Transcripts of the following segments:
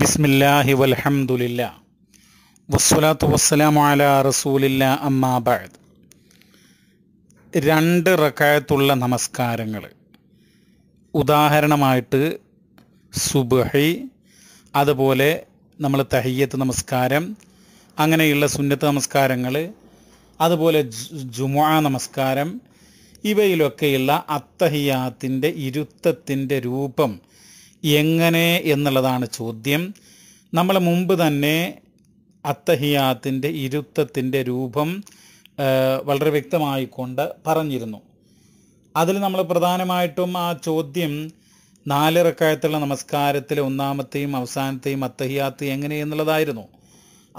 ബിസ്മില്ലാഹി വൽഹംദുലില്ല വസ്സലാത്തു വസ്സലാമു അല റസൂലില്ല അമ്മാബാദ് രണ്ട് റക്കായത്തുള്ള നമസ്കാരങ്ങൾ ഉദാഹരണമായിട്ട് സുബഹി അതുപോലെ നമ്മൾ തഹയ്യത്ത് നമസ്കാരം അങ്ങനെയുള്ള സുന്നത്ത് നമസ്കാരങ്ങൾ അതുപോലെ ജുമുഅ നമസ്കാരം ഇവയിലൊക്കെയുള്ള അത്തഹിയാത്തിൻ്റെ ഇരുത്തത്തിൻ്റെ രൂപം എങ്ങനെ എന്നുള്ളതാണ് ചോദ്യം നമ്മൾ മുമ്പ് തന്നെ അത്തഹിയാത്തിൻ്റെ ഇരുത്തത്തിൻ്റെ രൂപം വളരെ വ്യക്തമായിക്കൊണ്ട് പറഞ്ഞിരുന്നു അതിൽ നമ്മൾ പ്രധാനമായിട്ടും ആ ചോദ്യം നാലിറക്കായത്തുള്ള നമസ്കാരത്തിലെ ഒന്നാമത്തെയും അവസാനത്തെയും അത്തഹിയാത്ത് എങ്ങനെ എന്നുള്ളതായിരുന്നു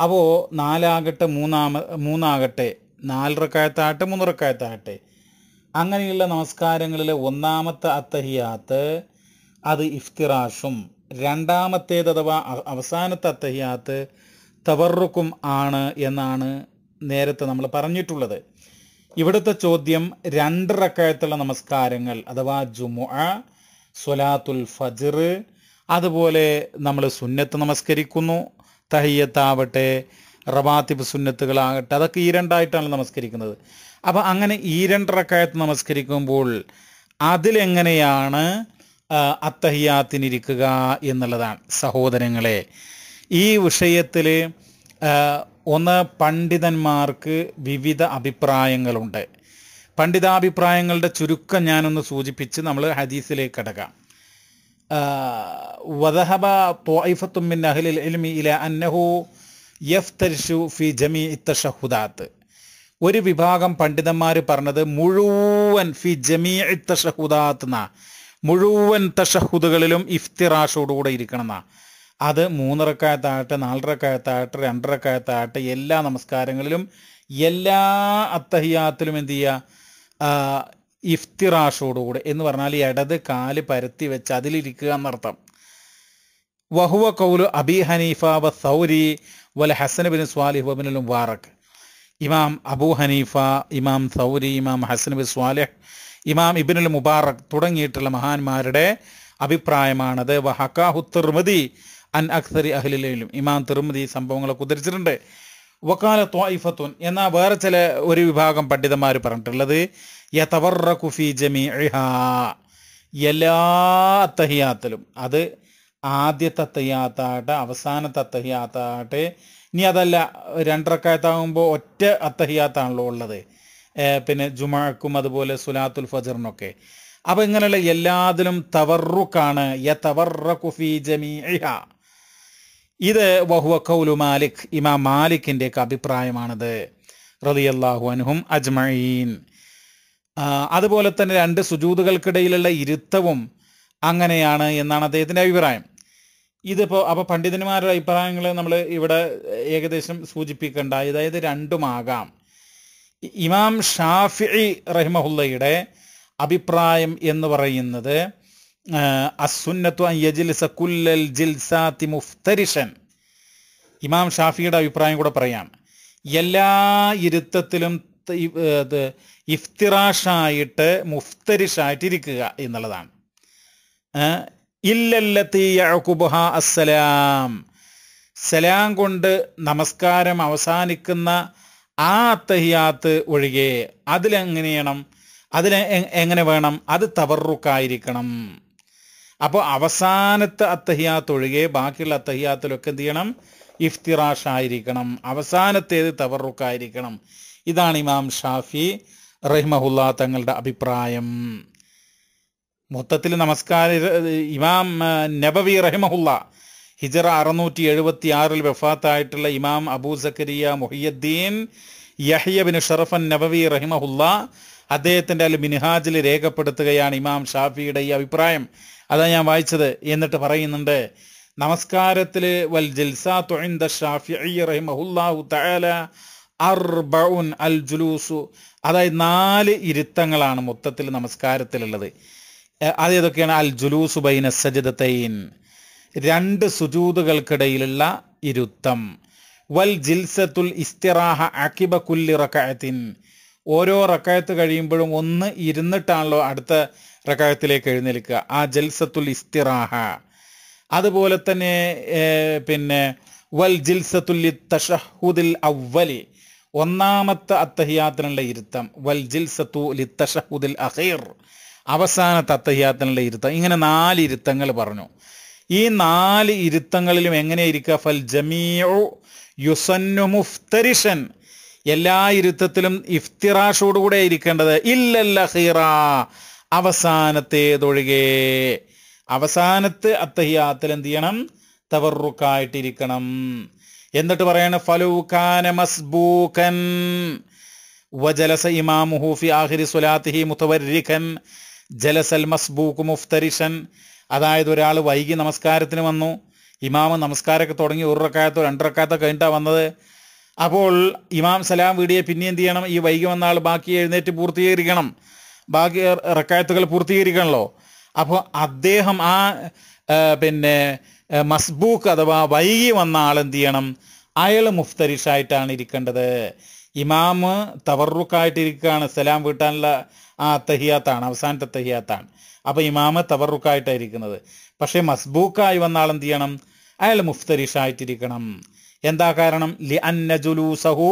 അപ്പോൾ നാലാകട്ടെ മൂന്നാമ മൂന്നാകട്ടെ നാലിറക്കായത്താകട്ടെ മൂന്നിറക്കായത്താകട്ടെ അങ്ങനെയുള്ള നമസ്കാരങ്ങളിലെ ഒന്നാമത്തെ അത്തഹിയാത്ത് അത് ഇഫ്തിറാഷും രണ്ടാമത്തേത് അഥവാ അവസാനത്തെ അത്തഹിയാത്ത് തവറുക്കും ആണ് എന്നാണ് നേരത്തെ നമ്മൾ പറഞ്ഞിട്ടുള്ളത് ഇവിടുത്തെ ചോദ്യം രണ്ട് റക്കായത്തുള്ള നമസ്കാരങ്ങൾ അഥവാ ജുമുഅ സൊലാത്തുൽ ഫജർ അതുപോലെ നമ്മൾ സുന്നത്ത് നമസ്കരിക്കുന്നു തഹയ്യത്താവട്ടെ റവാത്തിബ് സുന്നത്തുകളാകട്ടെ അതൊക്കെ ഈ രണ്ടായിട്ടാണ് നമസ്കരിക്കുന്നത് അപ്പോൾ അങ്ങനെ ഈ രണ്ടറക്കായത്ത് നമസ്കരിക്കുമ്പോൾ അതിലെങ്ങനെയാണ് അത്തഹിയാത്തിനിരിക്കുക എന്നുള്ളതാണ് സഹോദരങ്ങളെ ഈ വിഷയത്തിൽ ഒന്ന് പണ്ഡിതന്മാർക്ക് വിവിധ അഭിപ്രായങ്ങളുണ്ട് പണ്ഡിതാഭിപ്രായങ്ങളുടെ ചുരുക്കം ഞാനൊന്ന് സൂചിപ്പിച്ച് നമ്മൾ ഹദീസിലേക്ക് അടക്കാം വദഹബ തോയിഫത്തുമിൻ അഹ്ലിൽ എലിമി ഇല അന്നഹു യഫ്തരിഷു ഫി ജമി ഇത്തഷഹുദാത്ത് ഒരു വിഭാഗം പണ്ഡിതന്മാർ പറഞ്ഞത് മുഴുവൻ ഫി ജമി ഇത്തഷഹുദാത്ത് എന്നാണ് മുഴുവൻ തഷഹുദുകളിലും ഇഫ്തിറാഷോടുകൂടെ ഇരിക്കണം എന്നാണ് അത് മൂന്നിറക്കായത്താകട്ടെ നാലരക്കായത്താകട്ടെ രണ്ടരക്കായത്താകട്ടെ എല്ലാ നമസ്കാരങ്ങളിലും എല്ലാ അത്തഹിയാത്തിലും എന്തു ചെയ്യുക ഇഫ്തിറാഷോടുകൂടെ എന്ന് പറഞ്ഞാൽ ഇടത് കാല് പരത്തി വെച്ച് അതിലിരിക്കുക എന്നർത്ഥം വഹുവ കൗലു അബി ഹനീഫ വ സൗരി വല ഹസൻ ബിൻ സ്വാലിഹ് വബിൻ വാറക്ക് ഇമാം അബു ഹനീഫ ഇമാം സൗരി ഇമാം ഹസൻ ബിൻ സ്വാലിഹ് ഇമാം ഇബിനുൽ മുബാറക് തുടങ്ങിയിട്ടുള്ള മഹാന്മാരുടെ അഭിപ്രായമാണത് വഹക്കാഹു തിർമതി അൻ അക്സരി അഹ്ലിലും ഇമാം തിർമതി സംഭവങ്ങളൊക്കെ കുതിരിച്ചിട്ടുണ്ട് വക്കാല ത്വായിഫത്തുൻ എന്നാൽ വേറെ ചില ഒരു വിഭാഗം പണ്ഡിതന്മാർ പറഞ്ഞിട്ടുള്ളത് യതവർറഖു ഫി ജമീഇഹ എല്ലാ അത്തഹിയാത്തിലും അത് ആദ്യത്തെ അത്തഹിയാത്താകട്ടെ അവസാനത്തെ അത്തഹിയാത്താകട്ടെ ഇനി അതല്ല രണ്ടറക്കായത്താകുമ്പോൾ ഒറ്റ അത്തഹിയാത്താണല്ലോ ഉള്ളത് പിന്നെ ജുമാക്കും അതുപോലെ സുലാത്തുൽ ഫജറിനൊക്കെ അപ്പോൾ ഇങ്ങനെയുള്ള എല്ലാത്തിലും തവർറുക്കാണ് ഇത് വഹുവ കൗലു മാലിക് ഇമാം മാലിക്കിൻ്റെയൊക്കെ അഭിപ്രായമാണിത് റതിയല്ലാഹു അനുഹും അജ്മയീൻ അതുപോലെ തന്നെ രണ്ട് സുജൂതുകൾക്കിടയിലുള്ള ഇരുത്തവും അങ്ങനെയാണ് എന്നാണ് അദ്ദേഹത്തിൻ്റെ അഭിപ്രായം ഇതിപ്പോൾ അപ്പോൾ പണ്ഡിതന്മാരുടെ അഭിപ്രായങ്ങൾ നമ്മൾ ഇവിടെ ഏകദേശം സൂചിപ്പിക്കേണ്ട അതായത് രണ്ടുമാകാം ഇമാം ഷാഫി റഹിമഹുല്ലയുടെ അഭിപ്രായം എന്ന് പറയുന്നത് മുഫ്തരിഷൻ ഇമാം ഷാഫിയുടെ അഭിപ്രായം കൂടെ പറയാം എല്ലാ ഇരുത്തത്തിലും ഇഫ്തിറാഷായിട്ട് മുഫ്തരിഷായിട്ടിരിക്കുക എന്നുള്ളതാണ് ഇല്ലല്ലത്തി അസ്സലാം സലാം കൊണ്ട് നമസ്കാരം അവസാനിക്കുന്ന ആ അത്തഹിയാത്ത് ഒഴികെ അതിലെങ്ങനെ ചെയ്യണം അതിൽ എങ്ങനെ വേണം അത് തവറുക്കായിരിക്കണം അപ്പോൾ അവസാനത്തെ അത്തഹിയാത്ത് ഒഴികെ ബാക്കിയുള്ള അത്തഹിയാത്തിലൊക്കെ എന്ത് ചെയ്യണം ഇഫ്തിറാഷായിരിക്കണം അവസാനത്തേത് തവറുക്കായിരിക്കണം ഇതാണ് ഇമാം ഷാഫി റഹിമഹുല്ല തങ്ങളുടെ അഭിപ്രായം മൊത്തത്തിൽ നമസ്കാര ഇമാം നബവി റഹിമഹുല്ല ഹിജറ അറുന്നൂറ്റി എഴുപത്തി ആറിൽ വെഫാത്തായിട്ടുള്ള ഇമാം അബൂ സക്കരിയ മൊഹിയദ്ദീൻ ബിൻ ഷറഫൻ നബവി റഹിമഹുല്ല അദ്ദേഹത്തിൻ്റെ അൽ മിനിഹാജിൽ രേഖപ്പെടുത്തുകയാണ് ഇമാം ഷാഫിയുടെ ഈ അഭിപ്രായം അതാ ഞാൻ വായിച്ചത് എന്നിട്ട് പറയുന്നുണ്ട് നമസ്കാരത്തിൽ വൽ ജിൽസ തൊഴിന്ത ഷാഫി റഹിമഹുല്ലാഹു തആല അർബഉൻ അൽ ജുലൂസു അതായത് നാല് ഇരുത്തങ്ങളാണ് മൊത്തത്തിൽ നമസ്കാരത്തിലുള്ളത് അതേതൊക്കെയാണ് അൽ ജുലൂസു ബൈന സജിദത്തൈൻ രണ്ട് സുജൂതുകൾക്കിടയിലുള്ള ഇരുത്തം വൽ ജിൽസത്തുൽ ഇസ്തിറാഹ അക്കിബ കുല്ലി റക്കായത്തിൻ ഓരോ റക്കായത്ത് കഴിയുമ്പോഴും ഒന്ന് ഇരുന്നിട്ടാണല്ലോ അടുത്ത റക്കായത്തിലേക്ക് എഴുന്നേൽക്കുക ആ ജൽസത്തുൽ ഇസ്തിറാഹ അതുപോലെ തന്നെ പിന്നെ വൽ ജിൽസത്തുൽ തഷഹുദിൽ അവലി ഒന്നാമത്തെ അത്തഹിയാത്തിനുള്ള ഇരുത്തം വൽ ജിൽസത്തു തഷഹുദിൽ അഹീർ അവസാനത്തെ അത്തഹിയാത്തിനുള്ള ഇരുത്തം ഇങ്ങനെ നാല് ഇരുത്തങ്ങൾ പറഞ്ഞു ഈ നാല് ഇരുത്തങ്ങളിലും എങ്ങനെ ഇരിക്കുക ഫൽ ജമീഉ യുസന്നു മുഫ്തരിഷൻ എല്ലാ ഇരുത്തത്തിലും ഇഫ്തിറാഷോടുകൂടെ ഇരിക്കേണ്ടത് ഇല്ലല്ല ഹീറ അവസാനത്തേതൊഴികെ അവസാനത്ത് അത്തഹിയാത്തിൽ എന്ത് ചെയ്യണം തവറുക്കായിട്ടിരിക്കണം എന്നിട്ട് പറയണ ഫലൂഖാന മസ്ബൂഖൻ വജലസ ഇമാമുഹൂഫി ആഹിരി സുലാത്തിഹി മുത്തവരിഖൻ ജലസൽ മസ്ബൂഖ് മുഫ്തരിഷൻ അതായത് ഒരാൾ വൈകി നമസ്കാരത്തിന് വന്നു ഇമാമ് നമസ്കാരമൊക്കെ തുടങ്ങി ഒരു റക്കായത്തോ രണ്ടറക്കായത്തോ കഴിഞ്ഞിട്ടാ വന്നത് അപ്പോൾ ഇമാം സലാം വീടിയെ പിന്നെ എന്ത് ചെയ്യണം ഈ വൈകി വന്ന ആൾ ബാക്കി എഴുന്നേറ്റ് പൂർത്തീകരിക്കണം ബാക്കി റക്കായത്തുകൾ പൂർത്തീകരിക്കണമല്ലോ അപ്പോൾ അദ്ദേഹം ആ പിന്നെ മസ്ബൂക്ക് അഥവാ വൈകി വന്ന ആൾ എന്ത് ചെയ്യണം അയാൾ മുഫ്തരിഷായിട്ടാണ് ഇരിക്കേണ്ടത് ഇമാമ് തവറുക്കായിട്ടിരിക്കുകയാണ് സലാം വീട്ടാനുള്ള ആ തഹിയാത്താണ് അവസാനത്തെ തഹിയാത്താണ് അപ്പോൾ ഇമാമ് തവറുക്കായിട്ടായിരിക്കുന്നത് പക്ഷേ മസ്ബൂക്കായി വന്നാൾ എന്ത് ചെയ്യണം അയാൾ മുഫ്തരിഷായിട്ടിരിക്കണം എന്താ കാരണം ലി അന്ന ജുലൂസഹു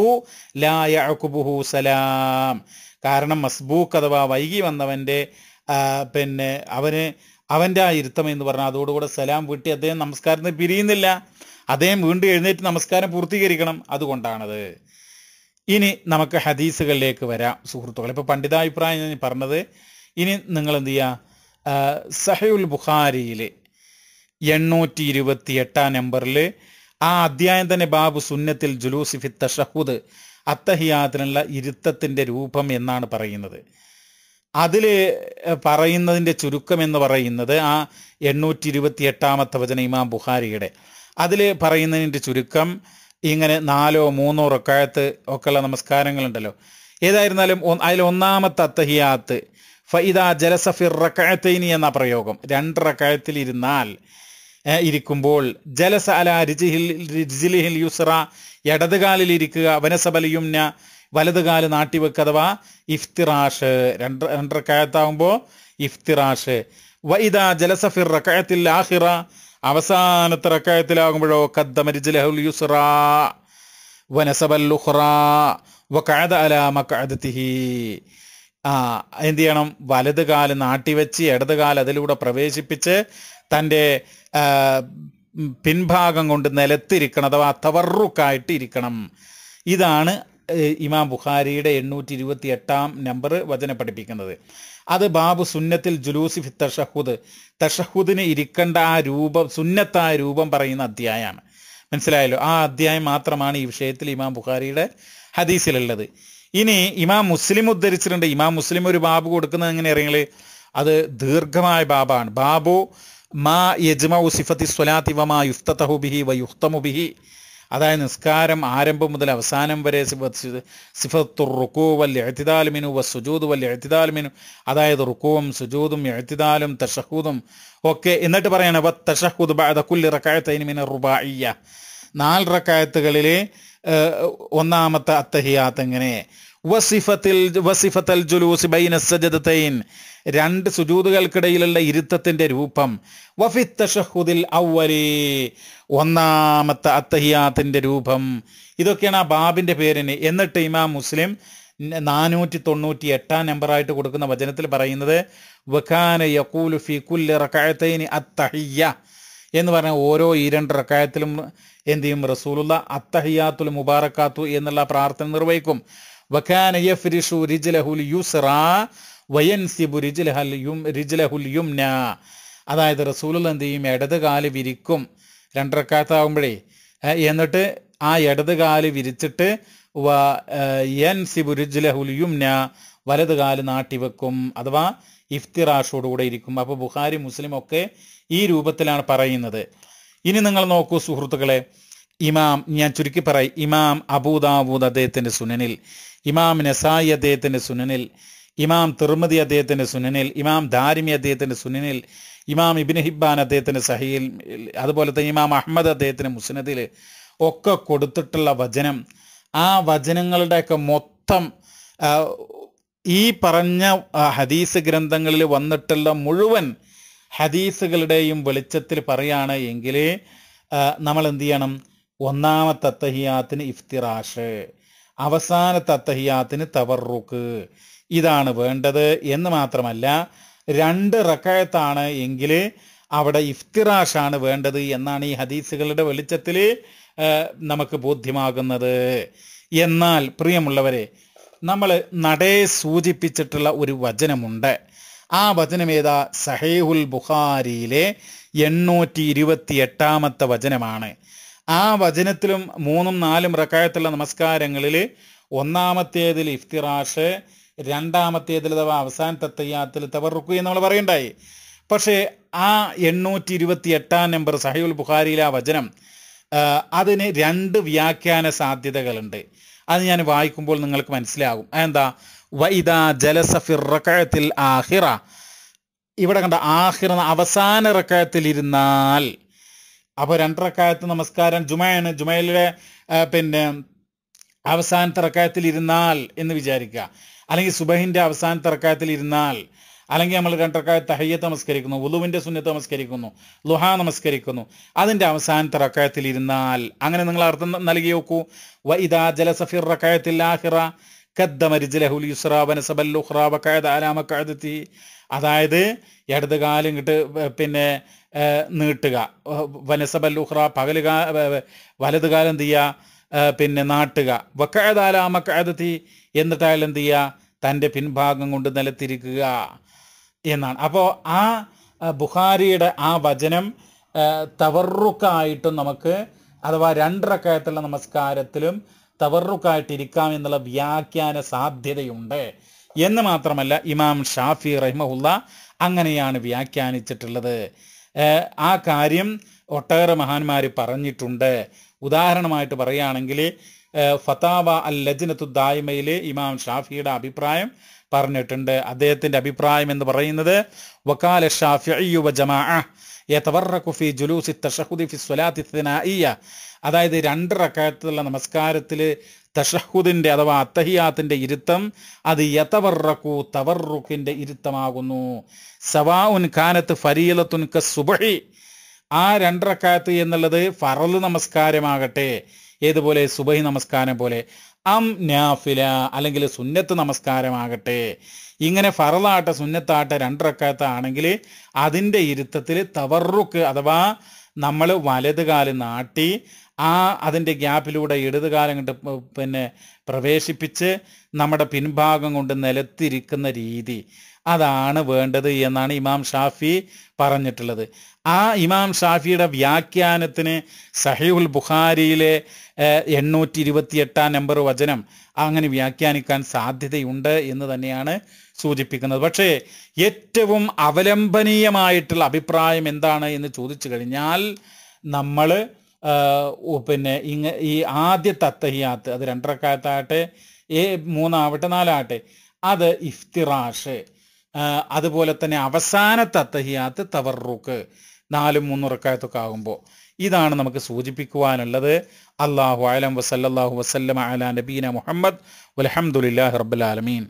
ലായബുഹു സലാം കാരണം മസ്ബൂക്ക് അഥവാ വൈകി വന്നവൻ്റെ പിന്നെ അവന് അവൻ്റെ ആ ഇരുത്തം എന്ന് പറഞ്ഞാൽ അതോടുകൂടെ സലാം വീട്ടി അദ്ദേഹം നമസ്കാരത്തിന് പിരിയുന്നില്ല അദ്ദേഹം വീണ്ടും എഴുന്നേറ്റ് നമസ്കാരം പൂർത്തീകരിക്കണം അതുകൊണ്ടാണത് ഇനി നമുക്ക് ഹദീസുകളിലേക്ക് വരാം സുഹൃത്തുക്കൾ ഇപ്പോൾ പണ്ഡിതാഭിപ്രായം ഞാൻ പറഞ്ഞത് ഇനി നിങ്ങൾ എന്ത് ചെയ്യുക സഹയുൽ ബുഖാരിയിലെ എണ്ണൂറ്റി ഇരുപത്തി എട്ടാം നമ്പറിൽ ആ അധ്യായം തന്നെ ബാബു സുന്നത്തിൽ ജുലൂസിഫി തഷഹുദ് അത്തഹിയാത്തിനുള്ള ഇരുത്തത്തിൻ്റെ രൂപം എന്നാണ് പറയുന്നത് അതിൽ പറയുന്നതിൻ്റെ ചുരുക്കം എന്ന് പറയുന്നത് ആ എണ്ണൂറ്റി ഇരുപത്തി എട്ടാമത്തെ വചന ഇമാം ബുഖാരിയുടെ അതിൽ പറയുന്നതിൻ്റെ ചുരുക്കം ഇങ്ങനെ നാലോ മൂന്നോ റൊക്കായത്ത് ഒക്കെയുള്ള നമസ്കാരങ്ങളുണ്ടല്ലോ ഏതായിരുന്നാലും അതിൽ ഒന്നാമത്തെ അത്തഹിയാത്ത് ഫൈദ ജലസഫിർ റക്കായത്തൈനി എന്ന പ്രയോഗം രണ്ട് റക്കായത്തിൽ ഇരുന്നാൽ ഇരിക്കുമ്പോൾ ജലസ അല രിജിഹിൽ രിജിലിഹിൽ യുസ്ര ഇടതുകാലിൽ ഇരിക്കുക വനസബൽ യുംന വലതുകാല് നാട്ടിവെക്ക് അഥവാ ഇഫ്തിറാഷ് രണ്ട് രണ്ടരക്കായത്താവുമ്പോൾ ഇഫ്തിറാഷ് വൈദ ജലസഫിർ റക്കായത്തിൽ ആഹിറ അവസാനത്തെ റക്കായത്തിലാകുമ്പോഴോ കദ്ദമരിജലഹുൽ യുസ്റ വനസബൽ ഉഹ്റ വഖഅദ അല മക്കാദത്തിഹി ആ എന്ത് ചെയ്യണം വലത് കാല് നാട്ടിവെച്ച് ഇടത് കാല് അതിലൂടെ പ്രവേശിപ്പിച്ച് തൻ്റെ പിൻഭാഗം കൊണ്ട് നിലത്തിരിക്കണം അഥവാ തവറുക്കായിട്ട് ഇരിക്കണം ഇതാണ് ഇമാം ബുഖാരിയുടെ എണ്ണൂറ്റി ഇരുപത്തി എട്ടാം നമ്പർ വചന പഠിപ്പിക്കുന്നത് അത് ബാബു സുന്നത്തിൽ ജുലൂസി ഫി തഷഹുദ് തഷഹുദിന് ഇരിക്കേണ്ട ആ രൂപം സുന്നത്തായ രൂപം പറയുന്ന അധ്യായമാണ് മനസ്സിലായല്ലോ ആ അധ്യായം മാത്രമാണ് ഈ വിഷയത്തിൽ ഇമാം ബുഖാരിയുടെ ഹദീസിലുള്ളത് ഇനി ഇമാം മുസ്ലിം ഉദ്ധരിച്ചിട്ടുണ്ട് ഇമാം മുസ്ലിം ഒരു ബാബ് കൊടുക്കുന്നത് എങ്ങനെയാണെങ്കിൽ അത് ദീർഘമായ ബാബാണ് ബാബു മാ യജ്മ സിഫത്തി സ്വലാത്തി വമാ യുഫ്തഹു ബിഹി വ യുഹ്തമു ബിഹി അതായത് നിസ്കാരം ആരംഭം മുതൽ അവസാനം വരെ സിഫത്തു റുക്കൂ വൽ എഴുത്തിതാലുമിനു വ സുജൂത് വൽ എഴുത്തിതാലുമിനു അതായത് റുക്കുവും സുജൂദും എഴുത്തിതാലും തഷഹൂദും ഒക്കെ എന്നിട്ട് പറയാണ് വ തഷഹൂദ് ബഅദകുല്ലി റകഅത്തൈനി മിന റുബാഇയ്യ നാല് റക്കായത്തുകളിലെ ഒന്നാമത്തെ അത്തഹിയാത്ത് എങ്ങനെ വസിഫത്തിൽ വസിഫത്തൽ ജുലൂസ് ബൈന സജദത്തൈൻ രണ്ട് സുജൂതുകൾക്കിടയിലുള്ള ഇരുത്തത്തിൻ്റെ രൂപം വഫിത്ത് തഷഹുദിൽ ഔവലി ഒന്നാമത്തെ അത്തഹിയാത്തിൻ്റെ രൂപം ഇതൊക്കെയാണ് ആ ബാബിൻ്റെ പേരിന് എന്നിട്ട് ഇമാം മുസ്ലിം നാനൂറ്റി തൊണ്ണൂറ്റി എട്ടാം നമ്പറായിട്ട് കൊടുക്കുന്ന വചനത്തിൽ പറയുന്നത് വഖാന യക്കൂലു ഫി കുല്ലി റക്കായത്തൈനി അത്തഹിയ എന്ന് പറഞ്ഞാൽ ഓരോ ഈ രണ്ട് റക്കായത്തിലും എന്ത് ചെയ്യും റസൂലുള്ള അത്തഹിയാത്തുൽ മുബാറക്കാത്തു എന്നുള്ള പ്രാർത്ഥന നിർവഹിക്കും വഖാന യഫ്രിഷു റിജ്ലഹുൽ യുസ്റ വയൻ സിബു യും രിജിലഹുൽ യുംന അതായത് റസൂലുള്ള എന്ത് ചെയ്യും ഇടത് കാല് വിരിക്കും രണ്ടരക്കാത്താകുമ്പോഴേ എന്നിട്ട് ആ ഇടത് കാല് വിരിച്ചിട്ട് എൻ സിബു രിജിലഹുൽ യുംന വലത് കാല് നാട്ടിവെക്കും അഥവാ ഇഫ്തിറാഷോടുകൂടെ ഇരിക്കും അപ്പോൾ ബുഹാരി മുസ്ലിം ഒക്കെ ഈ രൂപത്തിലാണ് പറയുന്നത് ഇനി നിങ്ങൾ നോക്കൂ സുഹൃത്തുക്കളെ ഇമാം ഞാൻ ചുരുക്കി പറയും ഇമാം അബൂദാവൂദ് അദ്ദേഹത്തിൻ്റെ സുനനിൽ ഇമാം നസായി അദ്ദേഹത്തിൻ്റെ സുനനിൽ ഇമാം തിർമതി അദ്ദേഹത്തിൻ്റെ സുനനിൽ ഇമാം ദാരിമി അദ്ദേഹത്തിൻ്റെ സുനനിൽ ഇമാം ഇബിൻ ഹിബാൻ അദ്ദേഹത്തിൻ്റെ സഹിയിൽ അതുപോലെ തന്നെ ഇമാം അഹമ്മദ് അദ്ദേഹത്തിൻ്റെ മുസ്നദിൽ ഒക്കെ കൊടുത്തിട്ടുള്ള വചനം ആ വചനങ്ങളുടെയൊക്കെ മൊത്തം ഈ പറഞ്ഞ ഹദീസ് ഗ്രന്ഥങ്ങളിൽ വന്നിട്ടുള്ള മുഴുവൻ ഹദീസുകളുടെയും വെളിച്ചത്തിൽ പറയുകയാണ് എങ്കിൽ നമ്മൾ എന്ത് ചെയ്യണം ഒന്നാമത്തെ തഹിയാത്തിന് ഇഫ്തിറാഷ് അവസാനത്തെ തത്തഹിയാത്തിന് തവറുക്ക് ഇതാണ് വേണ്ടത് എന്ന് മാത്രമല്ല രണ്ട് റക്കായത്താണ് എങ്കിൽ അവിടെ ഇഫ്തിറാഷാണ് വേണ്ടത് എന്നാണ് ഈ ഹദീസുകളുടെ വെളിച്ചത്തിൽ നമുക്ക് ബോധ്യമാകുന്നത് എന്നാൽ പ്രിയമുള്ളവരെ നമ്മൾ നടേ സൂചിപ്പിച്ചിട്ടുള്ള ഒരു വചനമുണ്ട് ആ വചനം ഏതാ സഹേഹുൽ ബുഖാരിയിലെ എണ്ണൂറ്റി ഇരുപത്തി എട്ടാമത്തെ വചനമാണ് ആ വചനത്തിലും മൂന്നും നാലും റക്കായത്തുള്ള നമസ്കാരങ്ങളിൽ ഒന്നാമത്തേതിൽ ഇഫ്തിറാഷ് രണ്ടാമത്തേതിൽ അഥവാ അവസാനത്തെ തയ്യാത്തിൽ എന്ന് നമ്മൾ പറയണ്ടായി പക്ഷേ ആ എണ്ണൂറ്റി ഇരുപത്തി എട്ടാം നമ്പർ സഹയുൽ ബുഖാരിയിലെ ആ വചനം അതിന് രണ്ട് വ്യാഖ്യാന സാധ്യതകളുണ്ട് അത് ഞാൻ വായിക്കുമ്പോൾ നിങ്ങൾക്ക് മനസ്സിലാകും അതെന്താ വൈദ ജലസഫിർ റക്കായത്തിൽ ആഹിറ ഇവിടെ കണ്ട ആഹിറ അവസാന റക്കായത്തിൽ ഇരുന്നാൽ അപ്പോൾ രണ്ടറക്കായത്ത് നമസ്കാരം ജുമയാണ് ജുമയിലെ പിന്നെ അവസാനത്തെ റക്കായത്തിൽ ഇരുന്നാൽ എന്ന് വിചാരിക്കുക അല്ലെങ്കിൽ സുബഹിൻ്റെ അവസാനത്തെ റക്കായത്തിൽ ഇരുന്നാൽ അല്ലെങ്കിൽ നമ്മൾ രണ്ടറക്കായത്ത് തഹയ്യത്ത് നമസ്കരിക്കുന്നു ഉലുവിൻ്റെ സുന്നത്ത് നമസ്കരിക്കുന്നു ലുഹ നമസ്കരിക്കുന്നു അതിൻ്റെ അവസാനത്തെ റക്കായത്തിൽ ഇരുന്നാൽ അങ്ങനെ നിങ്ങൾ അർത്ഥം നൽകി നോക്കൂ വ ഇതാ ജലസഫിർ റക്കായത്തിൽ ആഹിറ അതായത് ഇടത് കാലം കിട്ട് പിന്നെ നീട്ടുക വനസബല്ലുഹ്റ പകൽ കാ വലത് കാലം എന്ത് ചെയ്യുക പിന്നെ നാട്ടുക വക്കഴതാലാമക്കഴതി എന്നിട്ട് അയാൾ എന്ത് ചെയ്യുക തൻ്റെ പിൻഭാഗം കൊണ്ട് നിലത്തിരിക്കുക എന്നാണ് അപ്പോൾ ആ ബുഖാരിയുടെ ആ വചനം തവറുക്കായിട്ടും നമുക്ക് അഥവാ രണ്ടരക്കയത്തുള്ള നമസ്കാരത്തിലും തവറുക്കായിട്ടിരിക്കാം എന്നുള്ള വ്യാഖ്യാന സാധ്യതയുണ്ട് എന്ന് മാത്രമല്ല ഇമാം ഷാഫി റഹിമഹുല്ല അങ്ങനെയാണ് വ്യാഖ്യാനിച്ചിട്ടുള്ളത് ആ കാര്യം ഒട്ടേറെ മഹാന്മാർ പറഞ്ഞിട്ടുണ്ട് ഉദാഹരണമായിട്ട് പറയുകയാണെങ്കിൽ ഫതാവ അൽ ലജ്നത്തു ദായ്മയിൽ ഇമാം ഷാഫിയുടെ അഭിപ്രായം പറഞ്ഞിട്ടുണ്ട് അദ്ദേഹത്തിൻ്റെ അഭിപ്രായം എന്ന് പറയുന്നത് വക്കാല ഷാഫിഅ ജമാഅ ഫി ജുലൂസി തഷഹുദി ഫി സ്വലാത്തി സനായിയ അതായത് രണ്ട് റക്കായത്തിലുള്ള നമസ്കാരത്തിൽ തഷഹുദിൻ്റെ അഥവാ അത്തഹിയാത്തിൻ്റെ ഇരുത്തം അത് യതവർറക്കു തവർറുഖിൻ്റെ ഇരുത്തമാകുന്നു സവാഉൻ കാനത്ത് ഫരീലത്തുൻ ക സുബഹി ആ രണ്ടറക്കാത്ത് എന്നുള്ളത് ഫറൽ നമസ്കാരമാകട്ടെ ഏതുപോലെ സുബഹി നമസ്കാരം പോലെ അം നാഫില അല്ലെങ്കിൽ സുന്നത്ത് നമസ്കാരമാകട്ടെ ഇങ്ങനെ ഫറലാട്ട സുന്നത്താട്ട രണ്ടിറക്കാത്ത ആണെങ്കിൽ അതിൻ്റെ ഇരുത്തത്തിൽ തവറുക്ക് അഥവാ നമ്മൾ വലത് കാല് നാട്ടി ആ അതിൻ്റെ ഗ്യാപ്പിലൂടെ ഇടത് കാലം കൊണ്ട് പിന്നെ പ്രവേശിപ്പിച്ച് നമ്മുടെ പിൻഭാഗം കൊണ്ട് നിലത്തിരിക്കുന്ന രീതി അതാണ് വേണ്ടത് എന്നാണ് ഇമാം ഷാഫി പറഞ്ഞിട്ടുള്ളത് ആ ഇമാം ഷാഫിയുടെ വ്യാഖ്യാനത്തിന് സഹീബുൽ ബുഖാരിയിലെ എണ്ണൂറ്റി എട്ടാം നമ്പർ വചനം അങ്ങനെ വ്യാഖ്യാനിക്കാൻ സാധ്യതയുണ്ട് എന്ന് തന്നെയാണ് സൂചിപ്പിക്കുന്നത് പക്ഷേ ഏറ്റവും അവലംബനീയമായിട്ടുള്ള അഭിപ്രായം എന്താണ് എന്ന് ചോദിച്ചു കഴിഞ്ഞാൽ നമ്മൾ പിന്നെ ഇങ്ങ ഈ ആദ്യത്തെ തത്തഹിയാത്ത് അത് രണ്ടരക്കാലത്താകട്ടെ ഏ മൂന്നാവട്ടെ നാലാവട്ടെ അത് ഇഫ്തിറാഷ് അതുപോലെ തന്നെ അവസാനത്തെ തത്തഹിയാത്ത് തവറുക്ക് നാലും റക്കായത്തൊക്കെ ആകുമ്പോൾ ഇതാണ് നമുക്ക് സൂചിപ്പിക്കുവാനുള്ളത് അള്ളാഹു അലം വസല്ലാഹു വസ്ലം അല നബീന മുഹമ്മദ് വലഹമുല്ലാ ഹർബുലാലമീൻ